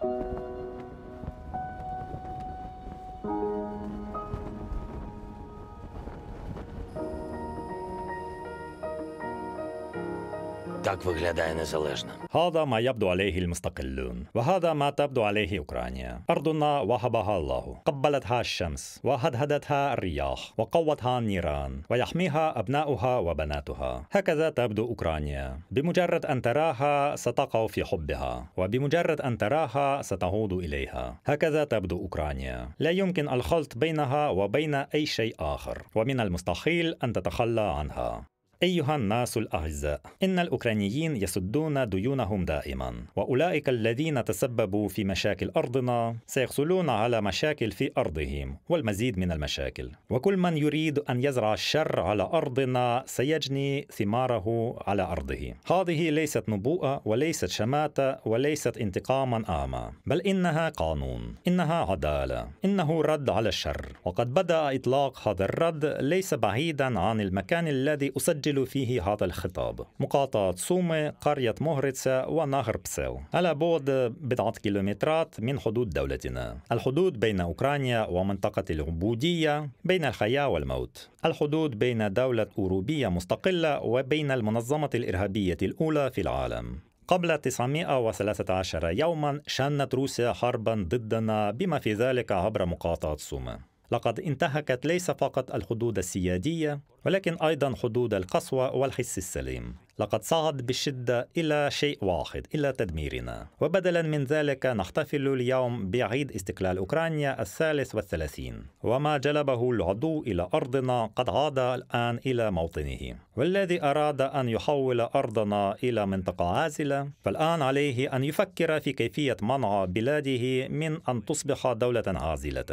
Thank you هذا ما يبدو عليه المستقلون وهذا ما تبدو عليه أوكرانيا أرضنا وهبها الله قبلتها الشمس وهدهدتها الرياح وقوتها النيران ويحميها أبناؤها وبناتها هكذا تبدو أوكرانيا بمجرد أن تراها ستقع في حبها وبمجرد أن تراها ستعود إليها هكذا تبدو أوكرانيا لا يمكن الخلط بينها وبين أي شيء آخر ومن المستحيل أن تتخلى عنها أيها الناس الأعزاء، إن الأوكرانيين يسدون ديونهم دائما، وأولئك الذين تسببوا في مشاكل أرضنا سيحصلون على مشاكل في أرضهم والمزيد من المشاكل، وكل من يريد أن يزرع الشر على أرضنا سيجني ثماره على أرضه. هذه ليست نبوءة وليست شماتة وليست انتقاما آما، بل إنها قانون، إنها عدالة، إنه رد على الشر، وقد بدأ إطلاق هذا الرد ليس بعيدا عن المكان الذي أسجل يسجل فيه هذا الخطاب مقاطعة سومة قرية مهرتسة ونهر بساو على بعد بضعة كيلومترات من حدود دولتنا الحدود بين أوكرانيا ومنطقة العبودية بين الحياة والموت الحدود بين دولة أوروبية مستقلة وبين المنظمة الإرهابية الأولى في العالم قبل 913 يوما شنت روسيا حربا ضدنا بما في ذلك عبر مقاطعة سومة لقد انتهكت ليس فقط الحدود السياديه ولكن ايضا حدود القسوه والحس السليم لقد صعد بشدة إلى شيء واحد إلى تدميرنا وبدلا من ذلك نحتفل اليوم بعيد استقلال أوكرانيا الثالث والثلاثين وما جلبه العدو إلى أرضنا قد عاد الآن إلى موطنه والذي أراد أن يحول أرضنا إلى منطقة عازلة فالآن عليه أن يفكر في كيفية منع بلاده من أن تصبح دولة عازلة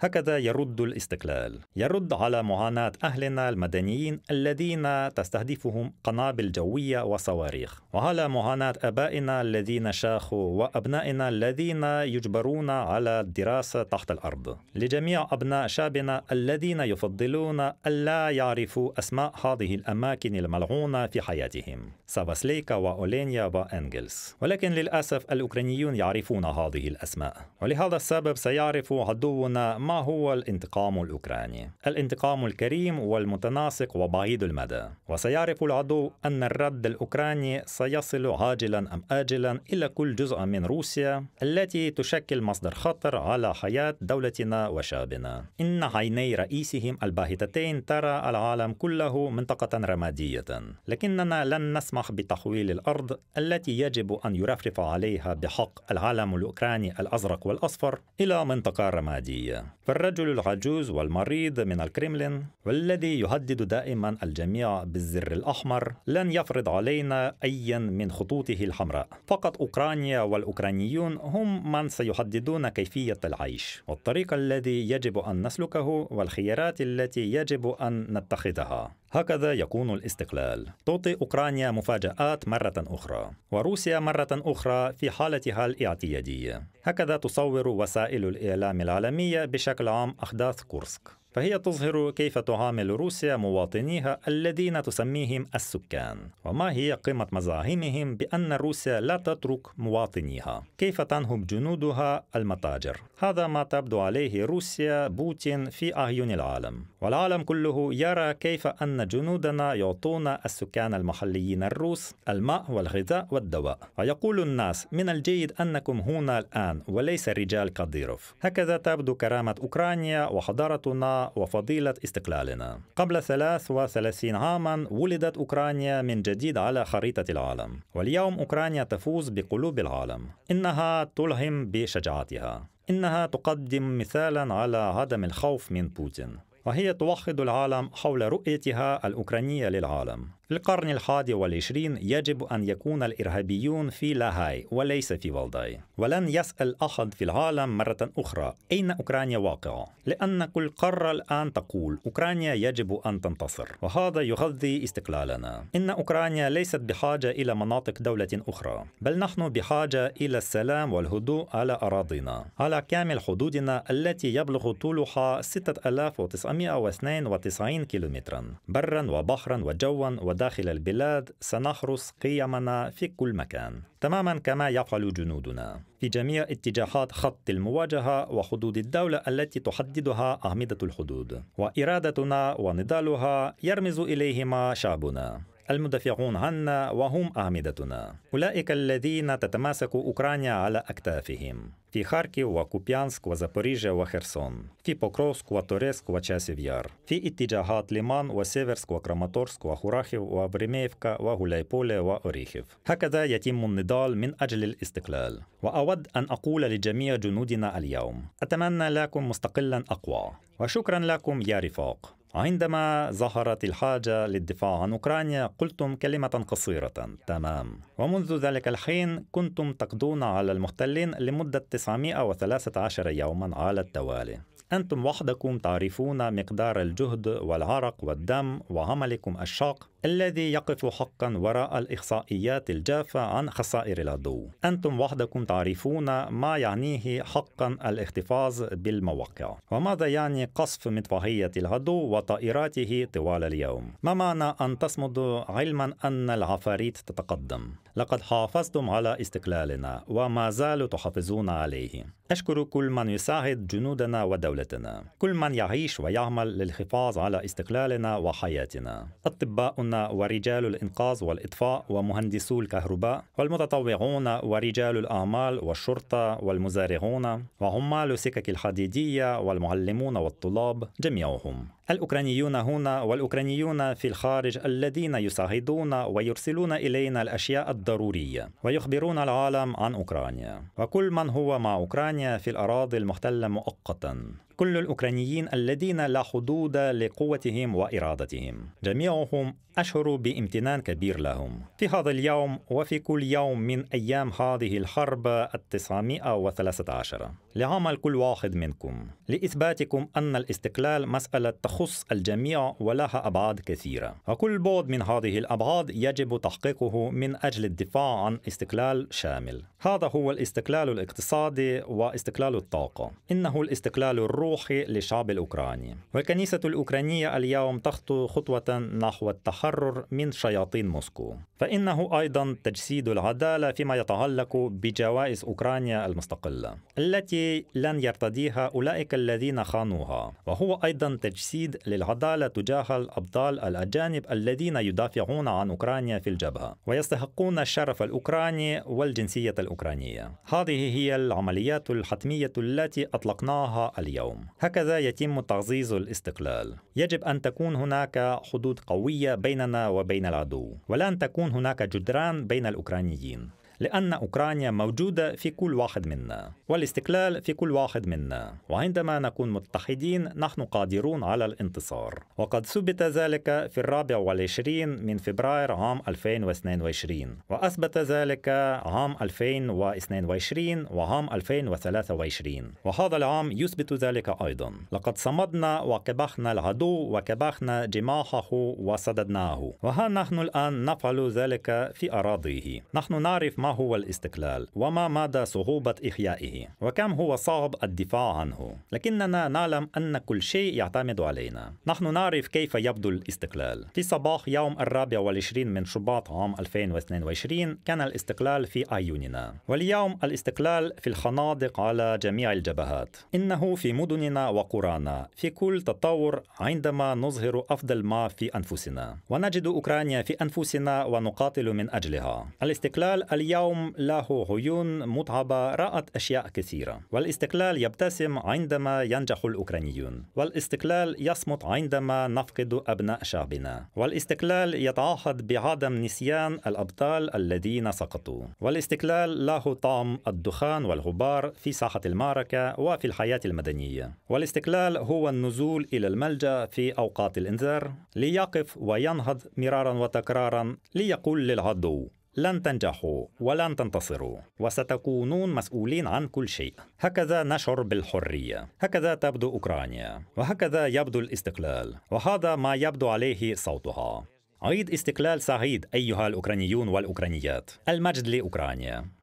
هكذا يرد الاستقلال يرد على معاناة أهلنا المدنيين الذين تستهدفهم قنابل جوية مئوية وصواريخ وعلى معاناة أبائنا الذين شاخوا وأبنائنا الذين يجبرون على الدراسة تحت الأرض لجميع أبناء شعبنا الذين يفضلون ألا يعرفوا أسماء هذه الأماكن الملعونة في حياتهم سافاسليكا وأولينيا وانجلس ولكن للأسف الأوكرانيون يعرفون هذه الأسماء ولهذا السبب سيعرف عدونا ما هو الانتقام الأوكراني الانتقام الكريم والمتناسق وبعيد المدى وسيعرف العدو أن الرد الأوكراني سيصل عاجلا أم آجلا إلى كل جزء من روسيا التي تشكل مصدر خطر على حياة دولتنا وشعبنا إن عيني رئيسهم الباهتتين ترى العالم كله منطقة رمادية لكننا لن نسمح بتحويل الأرض التي يجب أن يرفرف عليها بحق العالم الأوكراني الأزرق والأصفر إلى منطقة رمادية فالرجل العجوز والمريض من الكريملين والذي يهدد دائما الجميع بالزر الأحمر لن يفرق يفرض علينا أيا من خطوطه الحمراء فقط أوكرانيا والأوكرانيون هم من سيحددون كيفية العيش والطريق الذي يجب أن نسلكه والخيارات التي يجب أن نتخذها هكذا يكون الاستقلال تعطي أوكرانيا مفاجآت مرة أخرى وروسيا مرة أخرى في حالتها الاعتيادية هكذا تصور وسائل الإعلام العالمية بشكل عام أحداث كورسك فهي تظهر كيف تعامل روسيا مواطنيها الذين تسميهم السكان وما هي قيمة مزاعمهم بأن روسيا لا تترك مواطنيها كيف تنهب جنودها المتاجر هذا ما تبدو عليه روسيا بوتين في أعين العالم والعالم كله يرى كيف أن جنودنا يعطون السكان المحليين الروس الماء والغذاء والدواء ويقول الناس من الجيد أنكم هنا الآن وليس رجال قديروف هكذا تبدو كرامة أوكرانيا وحضارتنا وفضيلة استقلالنا قبل 33 عاما ولدت أوكرانيا من جديد على خريطة العالم واليوم أوكرانيا تفوز بقلوب العالم إنها تلهم بشجاعتها إنها تقدم مثالا على عدم الخوف من بوتين وهي توحد العالم حول رؤيتها الأوكرانية للعالم في القرن الحادي والعشرين يجب أن يكون الإرهابيون في لاهاي وليس في والداي ولن يسأل أحد في العالم مرة أخرى أين أوكرانيا واقعة لأن كل قارة الآن تقول أوكرانيا يجب أن تنتصر وهذا يغذي استقلالنا إن أوكرانيا ليست بحاجة إلى مناطق دولة أخرى بل نحن بحاجة إلى السلام والهدوء على أراضينا على كامل حدودنا التي يبلغ طولها 6992 كيلومترا برا وبحرا وجوا داخل البلاد سنحرس قيمنا في كل مكان تماما كما يفعل جنودنا في جميع اتجاهات خط المواجهة وحدود الدولة التي تحددها أعمدة الحدود وإرادتنا ونضالها يرمز إليهما شعبنا المدافعون عنا وهم أعمدتنا أولئك الذين تتماسك أوكرانيا على أكتافهم في خاركي وكوبيانسك وزابوريجيا وخرسون في بوكروسك وتوريسك وتشاسيفيار في اتجاهات ليمان وسيفرسك وكراماتورسك وخوراخيف وبريميفكا وهولايبولي وأوريخيف هكذا يتم النضال من أجل الاستقلال وأود أن أقول لجميع جنودنا اليوم أتمنى لكم مستقلا أقوى وشكرا لكم يا رفاق عندما ظهرت الحاجة للدفاع عن أوكرانيا قلتم كلمة قصيرة تمام ومنذ ذلك الحين كنتم تقضون على المحتلين لمدة 913 يوما على التوالي أنتم وحدكم تعرفون مقدار الجهد والعرق والدم وعملكم الشاق الذي يقف حقا وراء الإحصائيات الجافة عن خسائر العدو أنتم وحدكم تعرفون ما يعنيه حقا الاحتفاظ بالمواقع وماذا يعني قصف مدفعية العدو وطائراته طوال اليوم ما معنى أن تصمد علما أن العفاريت تتقدم لقد حافظتم على استقلالنا وما زالوا تحافظون عليه أشكر كل من يساعد جنودنا ودولتنا كل من يعيش ويعمل للحفاظ على استقلالنا وحياتنا أطباؤنا الفنيون ورجال الإنقاذ والإطفاء ومهندسو الكهرباء والمتطوعون ورجال الأعمال والشرطة والمزارعون وعمال السكك الحديدية والمعلمون والطلاب جميعهم الأوكرانيون هنا والأوكرانيون في الخارج الذين يساعدون ويرسلون إلينا الأشياء الضرورية ويخبرون العالم عن أوكرانيا وكل من هو مع أوكرانيا في الأراضي المحتلة مؤقتا كل الأوكرانيين الذين لا حدود لقوتهم وإرادتهم جميعهم أشعر بامتنان كبير لهم في هذا اليوم وفي كل يوم من أيام هذه الحرب التسعمائة وثلاثة عشر لعمل كل واحد منكم لإثباتكم أن الاستقلال مسألة تخص الجميع ولها أبعاد كثيرة وكل بعد من هذه الأبعاد يجب تحقيقه من أجل الدفاع عن استقلال شامل هذا هو الاستقلال الاقتصادي واستقلال الطاقة إنه الاستقلال الروحي للشعب الأوكراني والكنيسة الأوكرانية اليوم تخطو خطوة نحو التحرر من شياطين موسكو فإنه أيضا تجسيد العدالة فيما يتعلق بجوائز أوكرانيا المستقلة التي لن يرتديها أولئك الذين خانوها وهو أيضا تجسيد للعدالة تجاه الأبطال الأجانب الذين يدافعون عن أوكرانيا في الجبهة ويستحقون الشرف الأوكراني والجنسية الأوكرانية هذه هي العمليات الحتمية التي أطلقناها اليوم هكذا يتم تعزيز الاستقلال يجب أن تكون هناك حدود قوية بيننا وبين العدو ولن تكون هناك جدران بين الأوكرانيين لأن أوكرانيا موجودة في كل واحد منا والاستقلال في كل واحد منا وعندما نكون متحدين نحن قادرون على الانتصار وقد ثبت ذلك في الرابع والعشرين من فبراير عام 2022 وأثبت ذلك عام 2022 وعام 2023 وهذا العام يثبت ذلك أيضا لقد صمدنا وكبحنا العدو وكبحنا جماحه وصددناه وها نحن الآن نفعل ذلك في أراضيه نحن نعرف ما هو الاستقلال وما مدى صعوبة إحيائه وكم هو صعب الدفاع عنه لكننا نعلم أن كل شيء يعتمد علينا نحن نعرف كيف يبدو الاستقلال في صباح يوم الرابع والعشرين من شباط عام 2022 كان الاستقلال في أعيننا واليوم الاستقلال في الخنادق على جميع الجبهات إنه في مدننا وقرانا في كل تطور عندما نظهر أفضل ما في أنفسنا ونجد أوكرانيا في أنفسنا ونقاتل من أجلها الاستقلال اليوم اليوم له عيون متعبة رأت أشياء كثيرة والاستقلال يبتسم عندما ينجح الأوكرانيون والاستقلال يصمت عندما نفقد أبناء شعبنا والاستقلال يتعهد بعدم نسيان الأبطال الذين سقطوا والاستقلال له طعم الدخان والغبار في ساحة المعركة وفي الحياة المدنية والاستقلال هو النزول إلى الملجأ في أوقات الإنذار ليقف وينهض مرارا وتكرارا ليقول للعدو لن تنجحوا ولن تنتصروا وستكونون مسؤولين عن كل شيء هكذا نشعر بالحريه هكذا تبدو اوكرانيا وهكذا يبدو الاستقلال وهذا ما يبدو عليه صوتها عيد استقلال سعيد ايها الاوكرانيون والاوكرانيات المجد لاوكرانيا